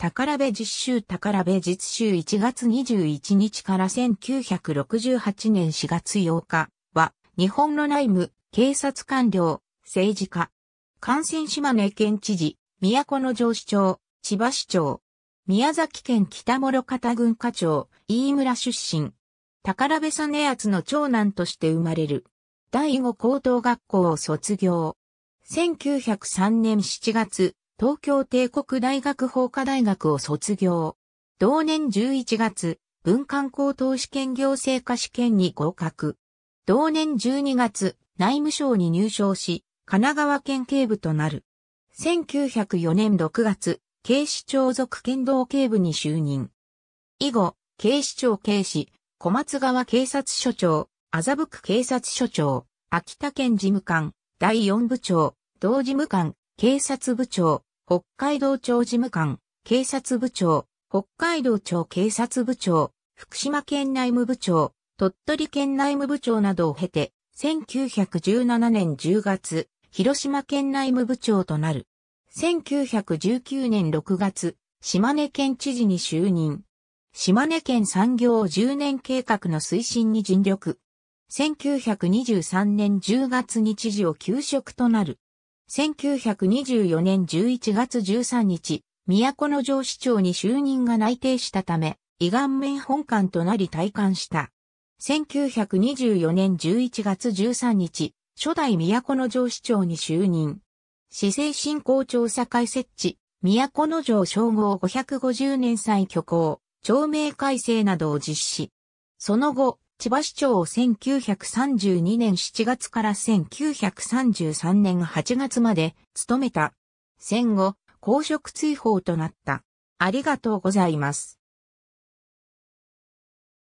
宝部実習宝部実習1月21日から1968年4月8日は、日本の内務、警察官僚、政治家、感染島根県知事、都城市長、千葉市長、宮崎県北諸方郡課長、飯村出身、宝部実篤の長男として生まれる。第五高等学校を卒業。1903年7月、東京帝国大学法科大学を卒業。同年11月、文官高等試験行政科試験に合格。同年12月、内務省に入省し、神奈川県警部となる。1904年6月、警視庁属剣道警部に就任。以後、警視庁警視、小松川警察署長、麻布区警察署長、秋田県事務官、第4部長、同事務官、警察部長、北海道庁事務官、警察部長、北海道庁警察部長、福島県内務部長、鳥取県内務部長などを経て、1917年10月、広島県内務部長となる。1919年6月、島根県知事に就任。島根県産業10年計画の推進に尽力。1923年10月に知事を休職となる。1924年11月13日、都城市長に就任が内定したため、伊顔面本館となり退官した。1924年11月13日、初代都城市長に就任。市政振興調査会設置、都城称号550年祭挙行、町名改正などを実施。その後、千葉市長を1932年7月から1933年8月まで務めた。戦後、公職追放となった。ありがとうございます。